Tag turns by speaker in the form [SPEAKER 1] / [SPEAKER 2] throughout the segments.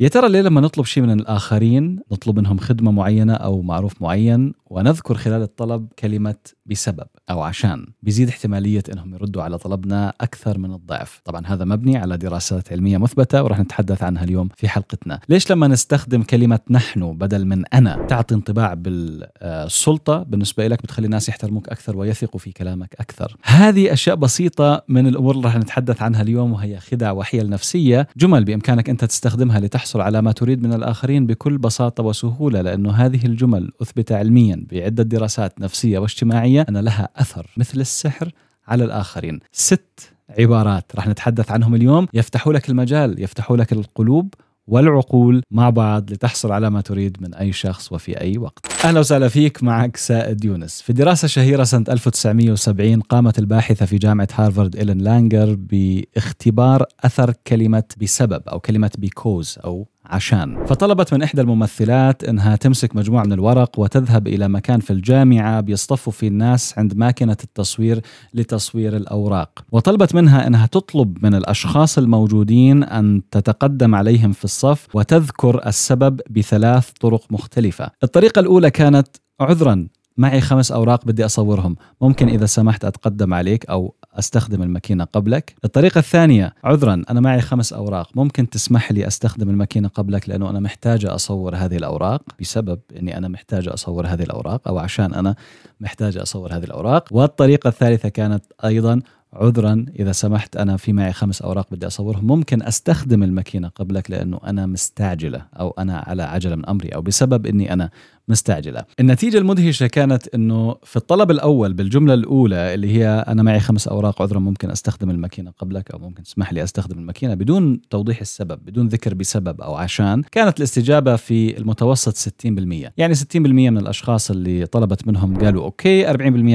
[SPEAKER 1] يا ترى ليه لما نطلب شيء من الآخرين نطلب منهم خدمة معينة أو معروف معين ونذكر خلال الطلب كلمة بسبب أو عشان بيزيد احتمالية أنهم يردوا على طلبنا أكثر من الضعف طبعا هذا مبني على دراسات علمية مثبتة ورح نتحدث عنها اليوم في حلقتنا ليش لما نستخدم كلمة نحن بدل من أنا تعطي انطباع بالسلطة بالنسبة لك بتخلي الناس يحترموك أكثر ويثقوا في كلامك أكثر هذه أشياء بسيطة من الأمور اللي رح نتحدث عنها اليوم وهي خدع وحيل نفسية جمل بإمكانك أنت تستخدمها لتحصل تحصل على ما تريد من الآخرين بكل بساطة وسهولة لأن هذه الجمل أثبت علميا بعدة دراسات نفسية واجتماعية أن لها أثر مثل السحر على الآخرين ست عبارات راح نتحدث عنهم اليوم يفتحوا لك المجال يفتحوا لك القلوب والعقول مع بعض لتحصل على ما تريد من أي شخص وفي أي وقت أهلا وسهلا فيك معك سائد يونس في دراسة شهيرة سنة 1970 قامت الباحثة في جامعة هارفارد إلين لانجر باختبار أثر كلمة بسبب أو كلمة بيكوز أو عشان فطلبت من إحدى الممثلات أنها تمسك مجموعة من الورق وتذهب إلى مكان في الجامعة بيصطفوا فيه الناس عند ماكينة التصوير لتصوير الأوراق وطلبت منها أنها تطلب من الأشخاص الموجودين أن تتقدم عليهم في الصف وتذكر السبب بثلاث طرق مختلفة الطريقة الأولى كانت عذرا معي خمس أوراق بدي أصورهم ممكن إذا سمحت أتقدم عليك أو استخدم الماكينه قبلك الطريقه الثانيه عذرا انا معي خمس اوراق ممكن تسمح لي استخدم الماكينه قبلك لانه انا محتاجه اصور هذه الاوراق بسبب اني انا محتاجه اصور هذه الاوراق او عشان انا محتاجه اصور هذه الاوراق والطريقه الثالثه كانت ايضا عذرا اذا سمحت انا في معي خمس اوراق بدي اصورهم ممكن استخدم الماكينه قبلك لانه انا مستعجله او انا على عجله من امري او بسبب اني انا مستعجله النتيجه المدهشه كانت انه في الطلب الاول بالجمله الاولى اللي هي انا معي خمس اوراق عذرا ممكن استخدم الماكينه قبلك او ممكن تسمح لي استخدم الماكينه بدون توضيح السبب بدون ذكر بسبب او عشان كانت الاستجابه في المتوسط 60% يعني 60% من الاشخاص اللي طلبت منهم قالوا اوكي 40%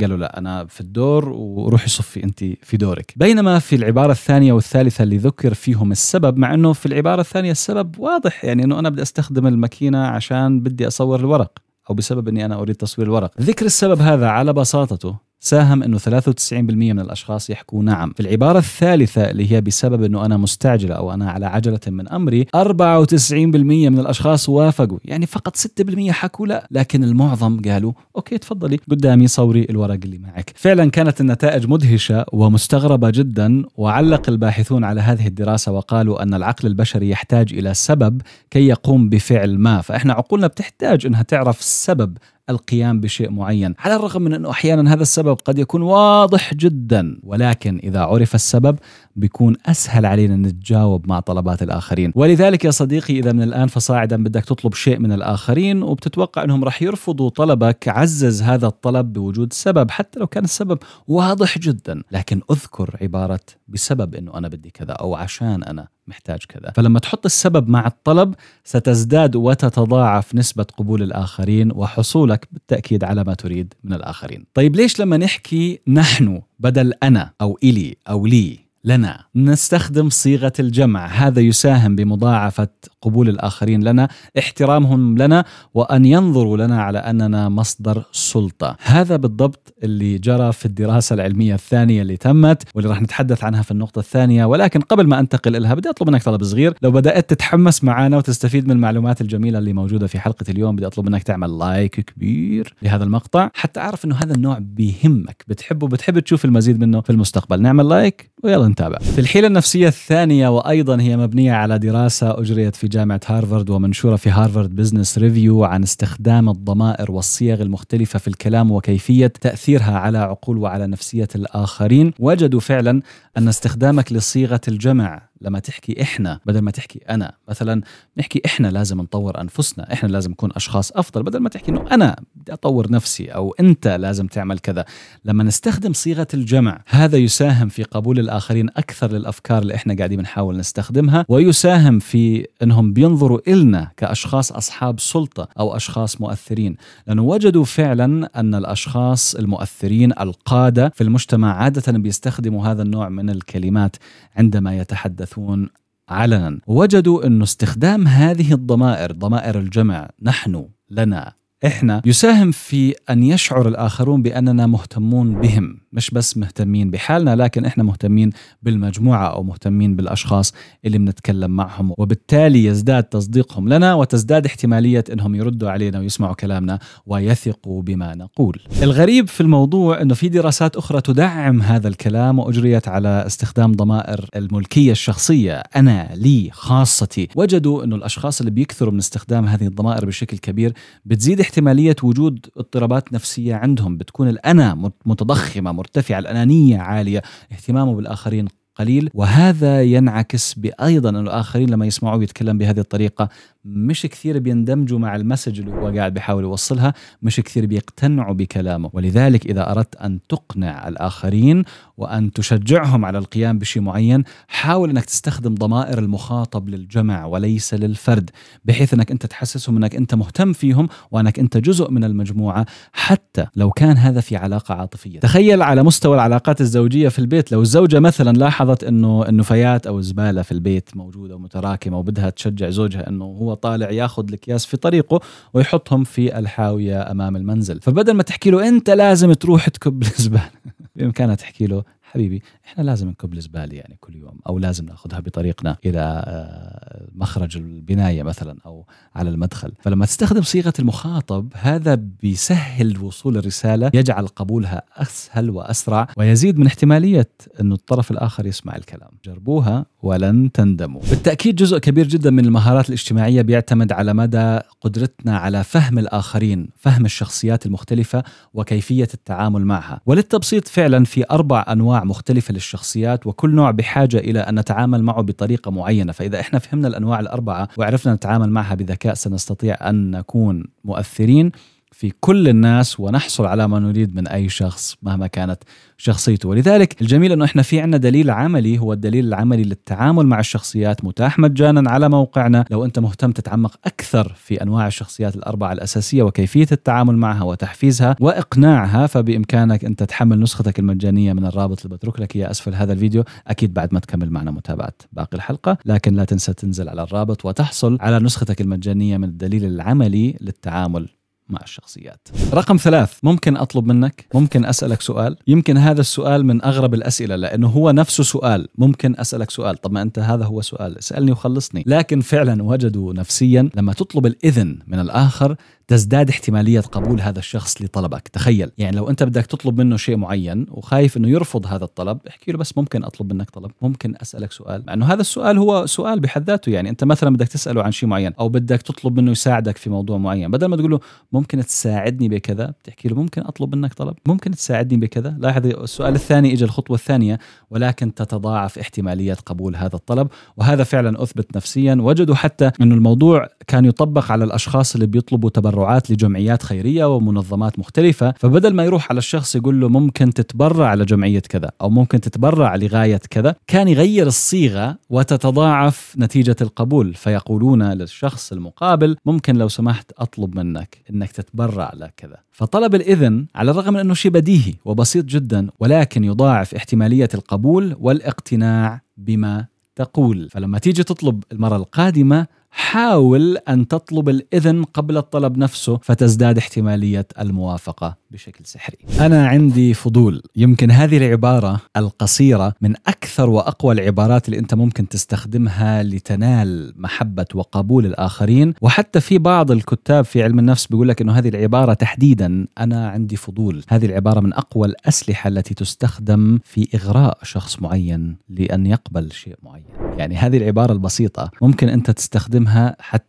[SPEAKER 1] قالوا لا انا في الدور وروحي صفي انت في دورك بينما في العباره الثانيه والثالثه اللي ذكر فيهم السبب مع انه في العباره الثانيه السبب واضح يعني انه انا بدي استخدم الماكينه عشان بدي اصور الورق او بسبب اني انا اريد تصوير الورق ذكر السبب هذا على بساطته ساهم انه 93% من الاشخاص يحكوا نعم في العباره الثالثه اللي هي بسبب انه انا مستعجله او انا على عجله من امري 94% من الاشخاص وافقوا يعني فقط 6% حكوا لا لكن المعظم قالوا اوكي تفضلي قدامي صوري الورق اللي معك فعلا كانت النتائج مدهشه ومستغربه جدا وعلق الباحثون على هذه الدراسه وقالوا ان العقل البشري يحتاج الى سبب كي يقوم بفعل ما فاحنا عقولنا بتحتاج انها تعرف السبب القيام بشيء معين على الرغم من أنه أحيانا هذا السبب قد يكون واضح جدا ولكن إذا عرف السبب بيكون أسهل علينا نتجاوب مع طلبات الآخرين ولذلك يا صديقي إذا من الآن فصاعدا بدك تطلب شيء من الآخرين وبتتوقع أنهم رح يرفضوا طلبك عزز هذا الطلب بوجود سبب حتى لو كان السبب واضح جدا لكن أذكر عبارة بسبب أنه أنا بدي كذا أو عشان أنا محتاج كذا فلما تحط السبب مع الطلب ستزداد وتتضاعف نسبة قبول الآخرين وحصولك بالتأكيد على ما تريد من الآخرين طيب ليش لما نحكي نحن بدل أنا أو إلي أو لي لنا نستخدم صيغة الجمع هذا يساهم بمضاعفة قبول الآخرين لنا احترامهم لنا وأن ينظروا لنا على أننا مصدر سلطة هذا بالضبط اللي جرى في الدراسة العلمية الثانية اللي تمت واللي راح نتحدث عنها في النقطة الثانية ولكن قبل ما أنتقل إلها بدي أطلب منك طلب صغير لو بدأت تتحمس معنا وتستفيد من المعلومات الجميلة اللي موجودة في حلقة اليوم بدي أطلب منك تعمل لايك كبير لهذا المقطع حتى أعرف أنه هذا النوع بيهمك بتحبه بتحب تشوف المزيد منه في المستقبل نعمل لايك ويلا متابع في الحيلة النفسية الثانية وأيضا هي مبنية على دراسة أجريت في جامعة هارفارد ومنشورة في هارفارد بزنس ريفيو عن استخدام الضمائر والصيغ المختلفة في الكلام وكيفية تأثيرها على عقول وعلى نفسية الآخرين وجدوا فعلا أن استخدامك لصيغة الجمع لما تحكي احنا بدل ما تحكي انا مثلا نحكي احنا لازم نطور انفسنا احنا لازم نكون اشخاص افضل بدل ما تحكي انه انا بدي اطور نفسي او انت لازم تعمل كذا لما نستخدم صيغه الجمع هذا يساهم في قبول الاخرين اكثر للافكار اللي احنا قاعدين بنحاول نستخدمها ويساهم في انهم بينظروا النا كاشخاص اصحاب سلطه او اشخاص مؤثرين لانه وجدوا فعلا ان الاشخاص المؤثرين القاده في المجتمع عاده بيستخدموا هذا النوع من الكلمات عندما يتحدث يبحثون علنا وجدوا أن استخدام هذه الضمائر ضمائر الجمع نحن لنا احنا يساهم في ان يشعر الاخرون باننا مهتمون بهم مش بس مهتمين بحالنا لكن احنا مهتمين بالمجموعه او مهتمين بالاشخاص اللي بنتكلم معهم وبالتالي يزداد تصديقهم لنا وتزداد احتماليه انهم يردوا علينا ويسمعوا كلامنا ويثقوا بما نقول. الغريب في الموضوع انه في دراسات اخرى تدعم هذا الكلام واجريت على استخدام ضمائر الملكيه الشخصيه انا لي خاصتي وجدوا انه الاشخاص اللي بيكثروا من استخدام هذه الضمائر بشكل كبير بتزيد احتماليه وجود اضطرابات نفسيه عندهم بتكون الانا متضخمه مرتفعة الأنانية عالية اهتمامه بالآخرين قليل وهذا ينعكس بأيضا أن الآخرين لما يسمعوه يتكلم بهذه الطريقة مش كثير بيندمجوا مع المسج اللي هو قاعد بيحاول يوصلها مش كثير بيقتنعوا بكلامه ولذلك إذا أردت أن تقنع الآخرين وأن تشجعهم على القيام بشيء معين حاول أنك تستخدم ضمائر المخاطب للجمع وليس للفرد بحيث أنك أنت تحسسهم أنك أنت مهتم فيهم وأنك أنت جزء من المجموعة حتى لو كان هذا في علاقة عاطفية تخيل على مستوى العلاقات الزوجية في البيت لو الزوجة مثلا لاحظت أنه النفايات أو الزبالة في البيت موجودة ومتراكمة وبدها تشجع زوجها أنه هو طالع ياخذ الاكياس في طريقه ويحطهم في الحاويه امام المنزل فبدل ما تحكي له انت لازم تروح تكب الزباله بامكانها تحكي له حبيبي احنا لازم نكب الزباله يعني كل يوم او لازم ناخذها بطريقنا الى آه، مخرج البنايه مثلا او على المدخل فلما تستخدم صيغه المخاطب هذا بيسهل وصول الرساله يجعل قبولها اسهل واسرع ويزيد من احتماليه انه الطرف الاخر يسمع الكلام جربوها ولن تندموا بالتاكيد جزء كبير جدا من المهارات الاجتماعيه بيعتمد على مدى قدرتنا على فهم الاخرين فهم الشخصيات المختلفه وكيفيه التعامل معها وللتبسيط فعلا في اربع انواع مختلفه للشخصيات وكل نوع بحاجه الى ان نتعامل معه بطريقه معينه فاذا احنا فهمنا الانواع الاربعه وعرفنا نتعامل معها بذكاء سنستطيع ان نكون مؤثرين في كل الناس ونحصل على ما نريد من اي شخص مهما كانت شخصيته ولذلك الجميل انه احنا في عنا دليل عملي هو الدليل العملي للتعامل مع الشخصيات متاح مجانا على موقعنا لو انت مهتم تتعمق اكثر في انواع الشخصيات الاربعه الاساسيه وكيفيه التعامل معها وتحفيزها واقناعها فبامكانك ان تحمل نسختك المجانيه من الرابط اللي بترك لك اياه اسفل هذا الفيديو اكيد بعد ما تكمل معنا متابعه باقي الحلقه لكن لا تنسى تنزل على الرابط وتحصل على نسختك المجانيه من الدليل العملي للتعامل مع الشخصيات رقم ثلاث ممكن أطلب منك ممكن أسألك سؤال يمكن هذا السؤال من أغرب الأسئلة لأنه هو نفسه سؤال ممكن أسألك سؤال طب ما أنت هذا هو سؤال اسألني وخلصني لكن فعلا وجدوا نفسيا لما تطلب الإذن من الآخر تزداد احتماليه قبول هذا الشخص لطلبك تخيل يعني لو انت بدك تطلب منه شيء معين وخايف انه يرفض هذا الطلب احكي له بس ممكن اطلب منك طلب ممكن اسالك سؤال مع انه هذا السؤال هو سؤال بحد ذاته يعني انت مثلا بدك تساله عن شيء معين او بدك تطلب منه يساعدك في موضوع معين بدل ما تقول له ممكن تساعدني بكذا بتحكي له ممكن اطلب منك طلب ممكن تساعدني بكذا لاحظ السؤال الثاني اجى الخطوه الثانيه ولكن تتضاعف احتماليه قبول هذا الطلب وهذا فعلا اثبت نفسيا وجدوا حتى انه الموضوع كان يطبق على الاشخاص اللي بيطلبوا تبرع تبرعات لجمعيات خيريه ومنظمات مختلفه فبدل ما يروح على الشخص يقول له ممكن تتبرع لجمعيه كذا او ممكن تتبرع لغايه كذا كان يغير الصيغه وتتضاعف نتيجه القبول فيقولون للشخص المقابل ممكن لو سمحت اطلب منك انك تتبرع لكذا فطلب الاذن على الرغم من انه شيء بديهي وبسيط جدا ولكن يضاعف احتماليه القبول والاقتناع بما تقول فلما تيجي تطلب المره القادمه حاول أن تطلب الإذن قبل الطلب نفسه فتزداد احتمالية الموافقة بشكل سحري أنا عندي فضول يمكن هذه العبارة القصيرة من أكثر وأقوى العبارات اللي أنت ممكن تستخدمها لتنال محبة وقبول الآخرين وحتى في بعض الكتاب في علم النفس بيقول لك أنه هذه العبارة تحديدا أنا عندي فضول هذه العبارة من أقوى الأسلحة التي تستخدم في إغراء شخص معين لأن يقبل شيء معين يعني هذه العبارة البسيطة ممكن أنت تستخدم نفهمها حتى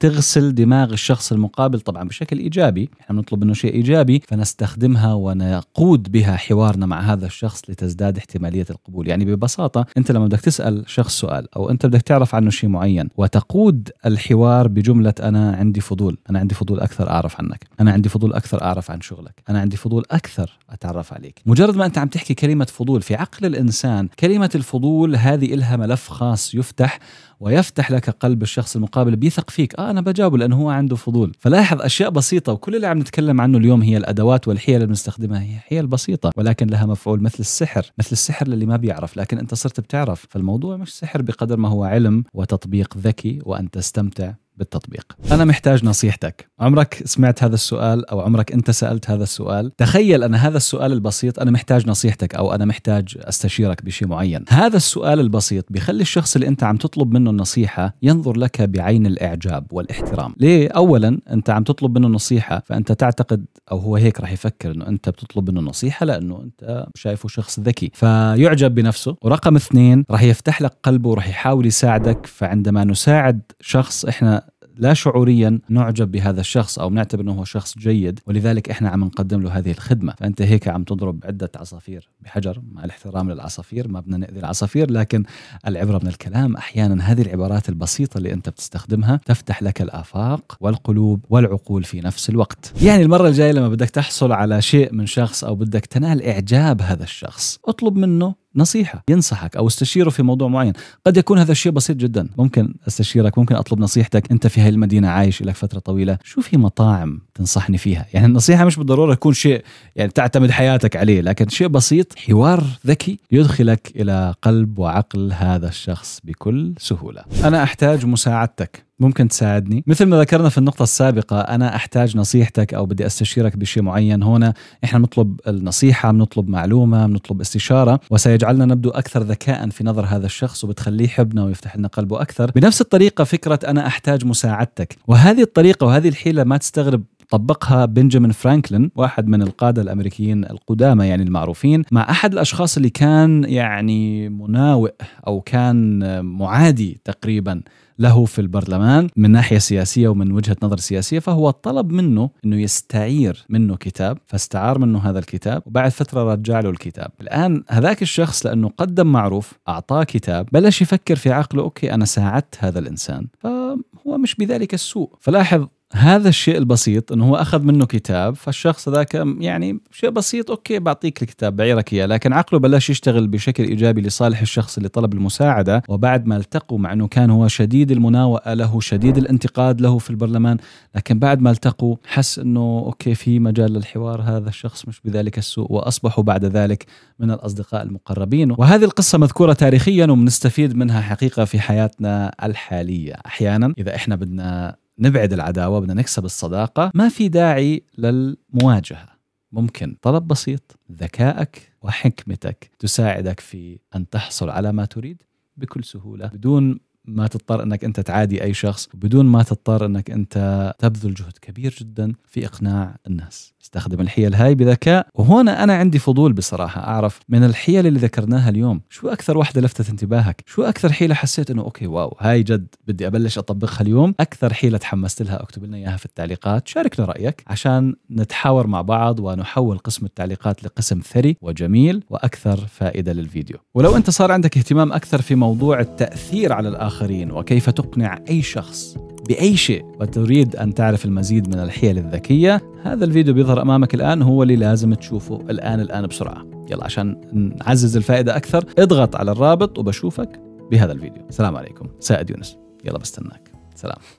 [SPEAKER 1] تغسل دماغ الشخص المقابل طبعا بشكل ايجابي احنا بنطلب منه شيء ايجابي فنستخدمها ونقود بها حوارنا مع هذا الشخص لتزداد احتماليه القبول يعني ببساطه انت لما بدك تسال شخص سؤال او انت بدك تعرف عنه شيء معين وتقود الحوار بجمله انا عندي فضول انا عندي فضول اكثر اعرف عنك انا عندي فضول اكثر اعرف عن شغلك انا عندي فضول اكثر اتعرف عليك مجرد ما انت عم تحكي كلمه فضول في عقل الانسان كلمه الفضول هذه إلها ملف خاص يفتح ويفتح لك قلب الشخص المقابل بيثق فيك اه انا بجاوبه لانه هو عنده فضول فلاحظ اشياء بسيطه وكل اللي عم نتكلم عنه اليوم هي الادوات والحيل اللي بنستخدمها هي حيل بسيطه ولكن لها مفعول مثل السحر مثل السحر للي ما بيعرف لكن انت صرت بتعرف فالموضوع مش سحر بقدر ما هو علم وتطبيق ذكي وان تستمتع بالتطبيق أنا محتاج نصيحتك عمرك سمعت هذا السؤال أو عمرك أنت سألت هذا السؤال تخيل أن هذا السؤال البسيط أنا محتاج نصيحتك أو أنا محتاج أستشيرك بشيء معين هذا السؤال البسيط بيخلي الشخص اللي أنت عم تطلب منه النصيحة ينظر لك بعين الإعجاب والاحترام ليه؟ أولا أنت عم تطلب منه نصيحة فأنت تعتقد أو هو هيك رح يفكر أنه أنت بتطلب منه نصيحة لأنه أنت شايفه شخص ذكي فيعجب بنفسه ورقم اثنين رح يفتح لك قلبه ورح يحاول يساعدك فعندما نساعد شخص إحنا لا شعوريا نعجب بهذا الشخص او نعتبر انه هو شخص جيد ولذلك احنا عم نقدم له هذه الخدمه فانت هيك عم تضرب عده عصافير بحجر مع الاحترام للعصافير ما بدنا ناذي العصافير لكن العبره من الكلام احيانا هذه العبارات البسيطه اللي انت بتستخدمها تفتح لك الافاق والقلوب والعقول في نفس الوقت يعني المره الجايه لما بدك تحصل على شيء من شخص او بدك تنال اعجاب هذا الشخص اطلب منه نصيحه ينصحك او استشيره في موضوع معين قد يكون هذا الشيء بسيط جدا ممكن استشيرك ممكن اطلب نصيحتك انت في هاي المدينه عايش لك فتره طويله شو في مطاعم تنصحني فيها يعني النصيحه مش بالضروره تكون شيء يعني تعتمد حياتك عليه لكن شيء بسيط حوار ذكي يدخلك الى قلب وعقل هذا الشخص بكل سهوله انا احتاج مساعدتك ممكن تساعدني مثل ما ذكرنا في النقطة السابقة أنا أحتاج نصيحتك أو بدي أستشيرك بشيء معين هنا إحنا بنطلب النصيحة بنطلب معلومة بنطلب استشارة وسيجعلنا نبدو أكثر ذكاء في نظر هذا الشخص وبتخليه يحبنا ويفتح لنا قلبه أكثر بنفس الطريقة فكرة أنا أحتاج مساعدتك وهذه الطريقة وهذه الحيلة ما تستغرب طبقها بنجامين فرانكلين واحد من القاده الامريكيين القدامى يعني المعروفين مع احد الاشخاص اللي كان يعني مناوئ او كان معادي تقريبا له في البرلمان من ناحيه سياسيه ومن وجهه نظر سياسيه فهو طلب منه انه يستعير منه كتاب فاستعار منه هذا الكتاب وبعد فتره رجع له الكتاب الان هذاك الشخص لانه قدم معروف اعطاه كتاب بلش يفكر في عقله اوكي انا ساعدت هذا الانسان ف هو مش بذلك السوء فلاحظ هذا الشيء البسيط انه هو اخذ منه كتاب فالشخص هذاك يعني شيء بسيط اوكي بعطيك الكتاب بعيرك اياه لكن عقله بلش يشتغل بشكل ايجابي لصالح الشخص اللي طلب المساعده وبعد ما التقوا مع انه كان هو شديد المناوئه له شديد الانتقاد له في البرلمان لكن بعد ما التقوا حس انه اوكي في مجال للحوار هذا الشخص مش بذلك السوء واصبحوا بعد ذلك من الاصدقاء المقربين وهذه القصه مذكوره تاريخيا وبنستفيد منها حقيقه في حياتنا الحاليه احيانا نعم. اذا احنا بدنا نبعد العداوه بدنا نكسب الصداقه ما في داعي للمواجهه ممكن طلب بسيط ذكائك وحكمتك تساعدك في ان تحصل على ما تريد بكل سهوله بدون ما تضطر انك انت تعادي اي شخص بدون ما تضطر انك انت تبذل جهد كبير جدا في اقناع الناس استخدم الحيل هاي بذكاء وهنا انا عندي فضول بصراحه اعرف من الحيل اللي ذكرناها اليوم شو اكثر وحده لفتت انتباهك شو اكثر حيله حسيت انه اوكي واو هاي جد بدي ابلش اطبقها اليوم اكثر حيله تحمست لها اكتب لنا اياها في التعليقات شاركنا رايك عشان نتحاور مع بعض ونحول قسم التعليقات لقسم ثري وجميل واكثر فائده للفيديو ولو انت صار عندك اهتمام اكثر في موضوع التاثير على الاخر الآخرين وكيف تقنع أي شخص بأي شيء وتريد أن تعرف المزيد من الحيل الذكية هذا الفيديو بيظهر أمامك الآن هو اللي لازم تشوفه الآن الآن بسرعة يلا عشان نعزز الفائدة أكثر اضغط على الرابط وبشوفك بهذا الفيديو السلام عليكم سائد يونس يلا بستناك سلام